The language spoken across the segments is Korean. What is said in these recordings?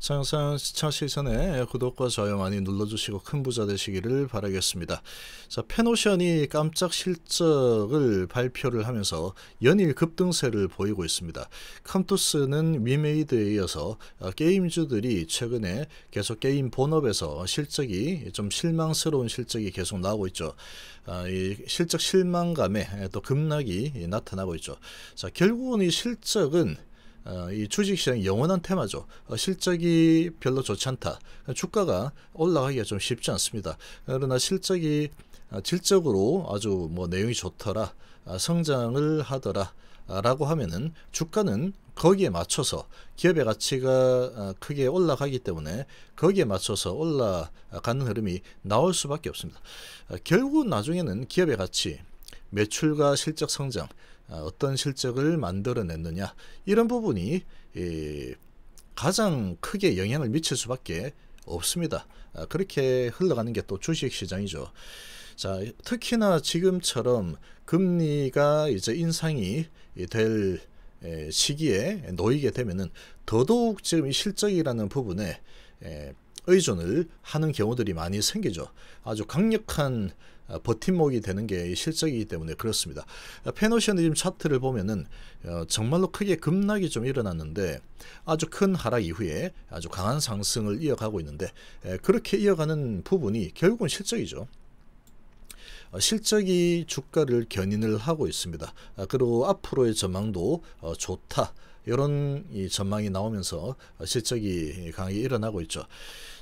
상상 시청시선에 구독과 좋아요 많이 눌러주시고 큰 부자 되시기를 바라겠습니다. 자, 페노션이 깜짝 실적을 발표를 하면서 연일 급등세를 보이고 있습니다. 컴투스는 위메이드에 이어서 아, 게임주들이 최근에 계속 게임 본업에서 실적이 좀 실망스러운 실적이 계속 나오고 있죠. 아, 이 실적 실망감에 또 급락이 나타나고 있죠. 자, 결국은 이 실적은 어, 이 주식시장 영원한 테마죠. 어, 실적이 별로 좋지 않다. 어, 주가가 올라가기가 좀 쉽지 않습니다. 그러나 실적이 아, 질적으로 아주 뭐 내용이 좋더라, 아, 성장을 하더라. 아, 라고 하면은 주가는 거기에 맞춰서 기업의 가치가 어, 크게 올라가기 때문에 거기에 맞춰서 올라가는 흐름이 나올 수밖에 없습니다. 결국 나중에는 기업의 가치, 매출과 실적 성장 아, 어떤 실적을 만들어냈느냐 이런 부분이 가장 크게 영향을 미칠 수밖에 없습니다. 아, 그렇게 흘러가는 게 또 주식시장이죠. 자, 특히나 지금처럼 금리가 이제 인상이 될 시기에 놓이게 되면은 더더욱 지금 이 실적이라는 부분에 의존을 하는 경우들이 많이 생기죠. 아주 강력한 어, 버팀목이 되는 게 실적이기 때문에 그렇습니다. 페노셔니즘 어, 차트를 보면은 어, 정말로 크게 급락이 좀 일어났는데 아주 큰 하락 이후에 아주 강한 상승을 이어가고 있는데 그렇게 이어가는 부분이 결국은 실적이죠. 실적이 주가를 견인을 하고 있습니다. 아, 그리고 앞으로의 전망도 좋다. 이런 전망이 나오면서 실적이 강하게 일어나고 있죠.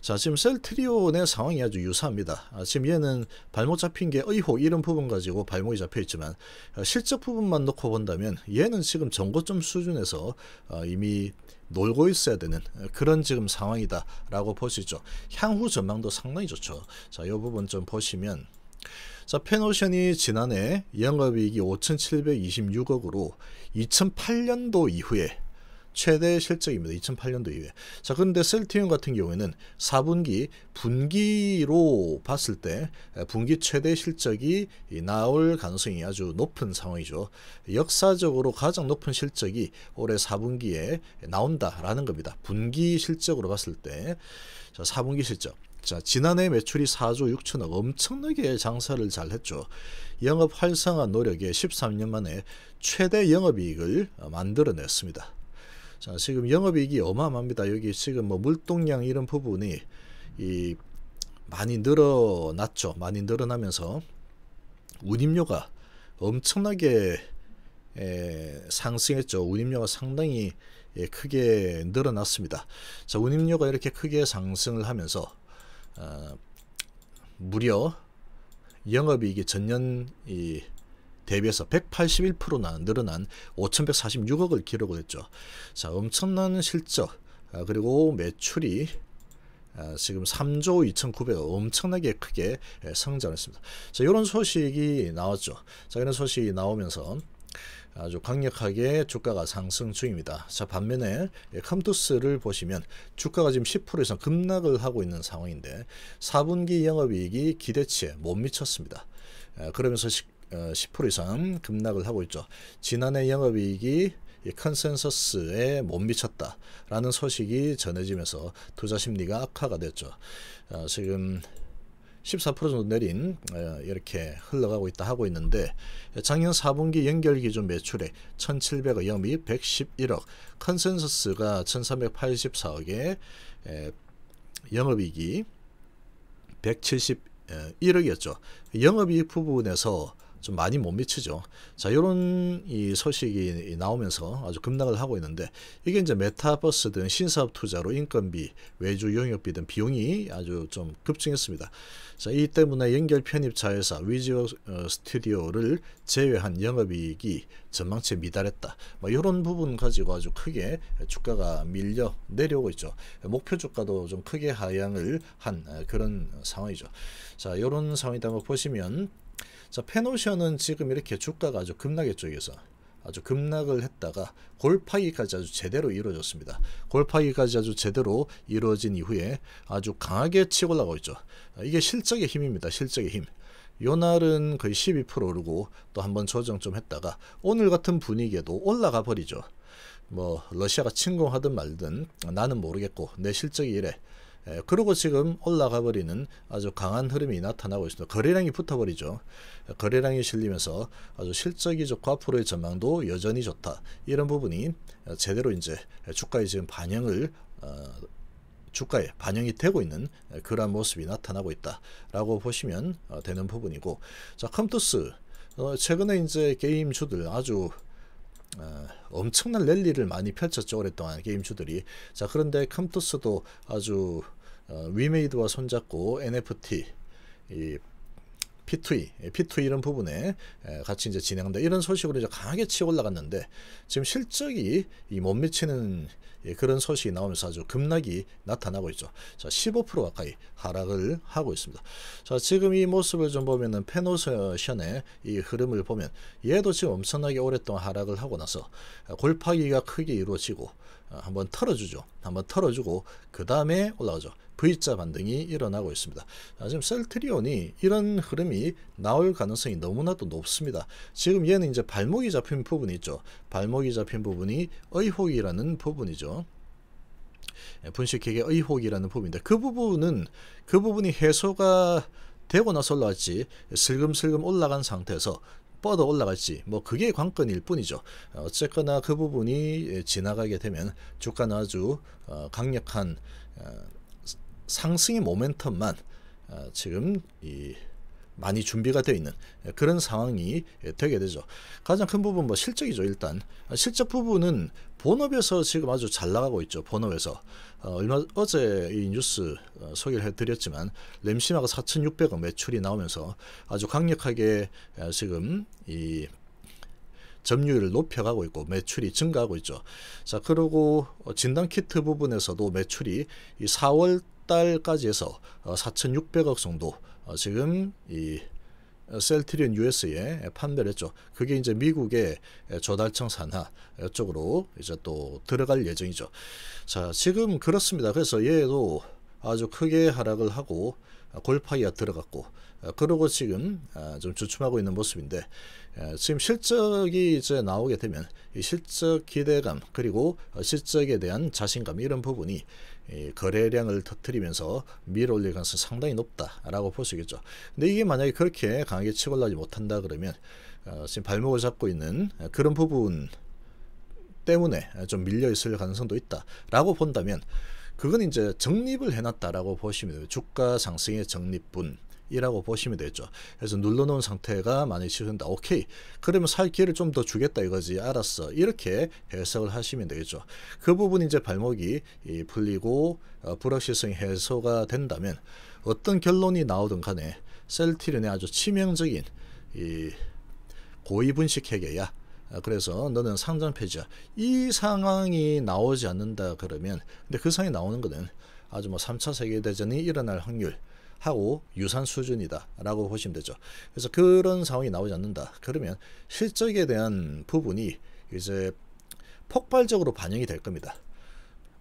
자 지금 셀트리온의 상황이 아주 유사합니다. 아, 지금 얘는 발목 잡힌 게 의혹 이런 부분 가지고 발목이 잡혀 있지만 아, 실적 부분만 놓고 본다면 얘는 지금 전고점 수준에서 아, 이미 놀고 있어야 되는 그런 지금 상황이다라고 볼 수 있죠. 향후 전망도 상당히 좋죠. 자, 이 부분 좀 보시면 자, 펜오션이 지난해 영업이익이 5,726억으로 2008년도 이후에 최대 실적입니다. 2008년도 이후에. 자, 그런데 셀티움 같은 경우에는 4분기 분기로 봤을 때 분기 최대 실적이 나올 가능성이 아주 높은 상황이죠. 역사적으로 가장 높은 실적이 올해 4분기에 나온다라는 겁니다. 분기 실적으로 봤을 때 자, 4분기 실적. 자, 지난해 매출이 4조 6천억 엄청나게 장사를 잘 했죠. 영업 활성화 노력에 13년 만에 최대 영업이익을 만들어냈습니다. 자, 지금 영업이익이 어마어마합니다. 여기 지금 뭐 물동량 이런 부분이 이 많이 늘어났죠. 많이 늘어나면서 운임료가 엄청나게 에, 상승했죠. 운임료가 상당히 예, 크게 늘어났습니다. 자, 운임료가 이렇게 크게 상승을 하면서 어, 무려 영업이익이 전년 이 대비해서 181%나 늘어난 5,146억을 기록을 했죠. 자, 엄청난 실적. 아, 그리고 매출이 아, 지금 3조 2,900억 엄청나게 크게 예, 성장했습니다. 자, 이런 소식이 나왔죠. 자, 이런 소식이 나오면서 아주 강력하게 주가가 상승 중입니다. 자 반면에 캄투스를 예, 보시면 주가가 지금 10% 이상 급락을 하고 있는 상황인데 4분기 영업이익이 기대치에 못 미쳤습니다. 예, 그러면서 10% 어, 이상 급락을 하고 있죠. 지난해 영업이익이 컨센서스에 못 미쳤다라는 소식이 전해지면서 투자 심리가 악화가 됐죠. 어, 지금 14% 정도 내린 어, 이렇게 흘러가고 있다 하고 있는데 작년 4분기 연결 기준 매출액 1,700억 영입 111억 컨센서스가 1,384억에 영업이익이 171억이었죠. 영업이익 부분에서 좀 많이 못 미치죠. 자, 요런 이 소식이 나오면서 아주 급락을 하고 있는데 이게 이제 메타버스 등 신사업 투자로 인건비, 외주 영역비 등 비용이 아주 좀 급증했습니다. 자, 이 때문에 연결 편입 자회사 위즈어 스튜디오를 제외한 영업이익이 전망치에 미달했다. 뭐 이런 부분 가지고 아주 크게 주가가 밀려 내려오고 있죠. 목표 주가도 좀 크게 하향을 한 그런 상황이죠. 자, 이런 상황이다 보시면 자, 페노션은 지금 이렇게 주가가 아주 급락의 쪽에서 아주 급락을 했다가 골파기까지 아주 제대로 이루어졌습니다. 골파기까지 아주 제대로 이루어진 이후에 아주 강하게 치고 올라가고 있죠. 아, 이게 실적의 힘입니다. 실적의 힘. 요날은 거의 12% 오르고 또 한번 조정 좀 했다가 오늘 같은 분위기에도 올라가 버리죠. 뭐 러시아가 침공하든 말든 나는 모르겠고 내 실적이 이래 예, 그리고 지금 올라가 버리는 아주 강한 흐름이 나타나고 있습니다. 거래량이 붙어버리죠. 예, 거래량이 실리면서 아주 실적이 좋고 앞으로의 전망도 여전히 좋다. 이런 부분이 어, 제대로 이제 주가에 지금 반영을 어, 주가에 반영이 되고 있는 예, 그러한 모습이 나타나고 있다라고 보시면 어, 되는 부분이고 자 컴투스 최근에 이제 게임주들 아주 어, 엄청난 랠리를 많이 펼쳤죠 오랫동안 게임주들이 자 그런데 컴투스도 아주 어, 위메이드와 손잡고 NFT 이 P2E, p 2 이런 부분에 같이 이제 진행한다. 이런 소식으로 이제 강하게 치고 올라갔는데 지금 실적이 이 못 미치는 예, 그런 소식이 나오면서 아주 급락이 나타나고 있죠. 자, 15% 가까이 하락을 하고 있습니다. 자, 지금 이 모습을 좀 보면은 페노션의 이 흐름을 보면 얘도 지금 엄청나게 오랫동안 하락을 하고 나서 아, 골파기가 크게 이루어지고 아, 한번 털어주죠. 한번 털어주고 그 다음에 올라오죠. V자 반등이 일어나고 있습니다. 아, 지금 셀트리온이 이런 흐름이 나올 가능성이 너무나도 높습니다. 지금 얘는 이제 발목이 잡힌 부분이 있죠. 발목이 잡힌 부분이 의혹이라는 부분이죠. 예, 분식회계 의혹이라는 부분인데 그 부분은 그 부분이 해소가 되고 나서 올라왔지 슬금슬금 올라간 상태에서 뻗어 올라갈지 뭐 그게 관건일 뿐이죠. 어, 어쨌거나 그 부분이 예, 지나가게 되면 주가는 아주 어, 강력한 어, 상승의 모멘텀만 어, 지금 이 많이 준비가 되어 있는 그런 상황이 되게 되죠. 가장 큰 부분 뭐 실적이죠. 일단 아, 실적 부분은 본업에서 지금 아주 잘 나가고 있죠. 본업에서 어, 얼마 어제 이 뉴스 어, 소개를 해드렸지만 램시마가 4,600억 매출이 나오면서 아주 강력하게 어, 지금 이 점유율을 높여가고 있고 매출이 증가하고 있죠. 자 그리고 진단 키트 부분에서도 매출이 4월 달까지 해서 4,600억 어, 정도 어, 지금 이 어, 셀트리온 US에 판매를 했죠. 그게 이제 미국의 조달청 산하 쪽으로 이제 또 들어갈 예정이죠. 자, 지금 그렇습니다. 그래서 얘도 아주 크게 하락을 하고 골파이어 들어갔고 그러고 지금 아, 좀 주춤하고 있는 모습인데 지금 실적이 이제 나오게 되면 이 실적 기대감 그리고 실적에 대한 자신감 이런 부분이 거래량을 터트리면서 밀어올릴 가능성이 상당히 높다라고 볼 수 있겠죠. 근데 이게 만약에 그렇게 강하게 치고 올라지 못한다 그러면 어, 지금 발목을 잡고 있는 그런 부분 때문에 좀 밀려 있을 가능성도 있다라고 본다면 그건 이제 정립을 해놨다라고 보시면 주가 상승의 정립분 이라고 보시면 되죠. 그래서 눌러놓은 상태가 많이 치운다 오케이. 그러면 살 길을 좀 더 주겠다 이거지. 알았어. 이렇게 해석을 하시면 되겠죠. 그 부분 이제 발목이 이 풀리고 어, 불확실성이 해소가 된다면 어떤 결론이 나오든 간에 셀티른의 아주 치명적인 이고위 분식 회계야. 어, 그래서 너는 상장 폐지야. 이 상황이 나오지 않는다 그러면 근데 그 상황이 나오는 거는 아주 뭐 3차 세계대전이 일어날 확률 하고 유산 수준이다라고 보시면 되죠. 그래서 그런 상황이 나오지 않는다. 그러면 실적에 대한 부분이 이제 폭발적으로 반영이 될 겁니다.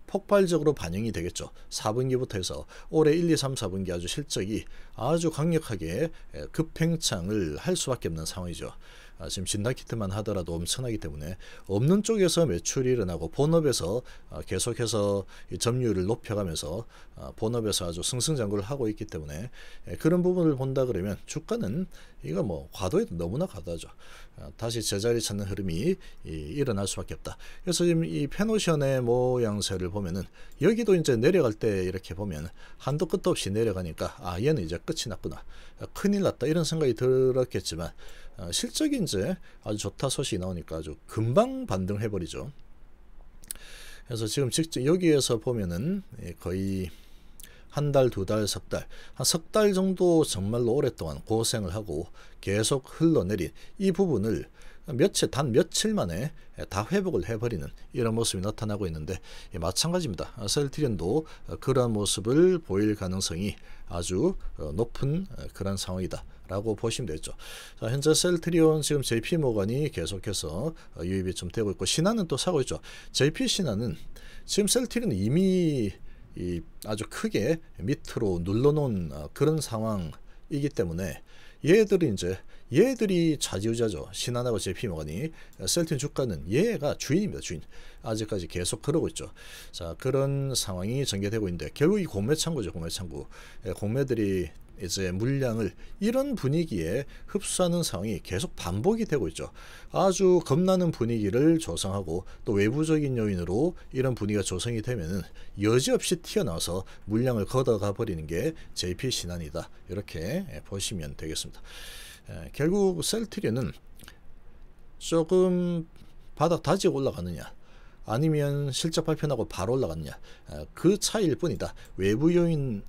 폭발적으로 반영이 되겠죠. 4분기부터 해서 올해 1, 2, 3, 4분기 아주 실적이 아주 강력하게 급팽창을 할 수밖에 없는 상황이죠. 아, 지금 진단키트만 하더라도 엄청나기 때문에 없는 쪽에서 매출이 일어나고 본업에서 아, 계속해서 점유율을 높여가면서 아, 본업에서 아주 승승장구를 하고 있기 때문에 예, 그런 부분을 본다 그러면 주가는 이거 뭐 과도해도 너무나 과도하죠. 아, 다시 제자리 찾는 흐름이 이, 일어날 수밖에 없다. 그래서 지금 이 페노션의 모양새를 보면은 여기도 이제 내려갈 때 이렇게 보면 한도 끝도 없이 내려가니까 아 얘는 이제 끝이 났구나. 아, 큰일 났다 이런 생각이 들었겠지만 어, 실적이 이제 아주 좋다 소식이 나오니까 아주 금방 반등해 버리죠. 그래서 지금 직접 여기에서 보면은 예, 거의 한 달, 두 달, 석 달, 한 석 달 정도 정말로 오랫동안 고생을 하고 계속 흘러내린 이 부분을 며칠 단 며칠 만에 다 회복을 해버리는 이런 모습이 나타나고 있는데 예, 마찬가지입니다. 어, 셀트리온도 그러 모습을 보일 가능성이 아주 어, 높은 어, 그런 상황이다. 라고 보시면 되죠. 자, 현재 셀트리온 지금 JP 모건이 계속해서 유입이 좀 되고 있고 신한은 또 사고 있죠. JP 신한은 지금 셀트리온 이미 아주 크게 밑으로 눌러놓은 그런 상황이기 때문에 얘들은 이제 얘들이 좌지우지하죠. 신하고제피머니 셀틴 주가는 얘가 주인입니다. 주인. 아직까지 계속 그러고 있죠. 자 그런 상황이 전개되고 있는데 결국 이 공매 창구죠. 공매 창구. 예, 공매들이 이제 물량을 이런 분위기에 흡수하는 상황이 계속 반복이 되고 있죠. 아주 겁나는 분위기를 조성하고 또 외부적인 요인으로 이런 분위기가 조성이 되면 여지없이 튀어나와서 물량을 걷어가 버리는 게 JP 신안이다. 이렇게 예, 보시면 되겠습니다. 예, 결국 셀트리는 조금 바닥 다지 올라가느냐 아니면 실적 발표나고 바로 올라갔냐 아, 그 차이일 뿐이다 외부 요인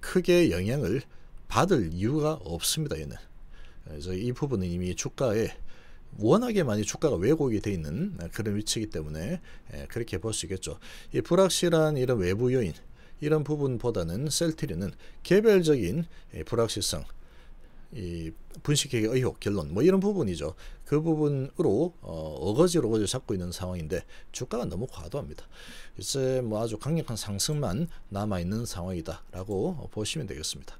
크게 영향을 받을 이유가 없습니다. 얘는. 그래서 이 부분은 이미 주가에 워낙에 많이 주가가 왜곡이 돼 있는 그런 위치이기 때문에 그렇게 볼 수 있겠죠. 이 불확실한 이런 외부 요인 이런 부분보다는 셀트리는 개별적인 불확실성 이 분식회계 의혹 결론 뭐 이런 부분이죠. 그 부분으로 어, 거지로 어거지 잡고 있는 상황인데 주가가 너무 과도합니다. 이제 뭐 아주 강력한 상승만 남아 있는 상황이다라고 보시면 되겠습니다.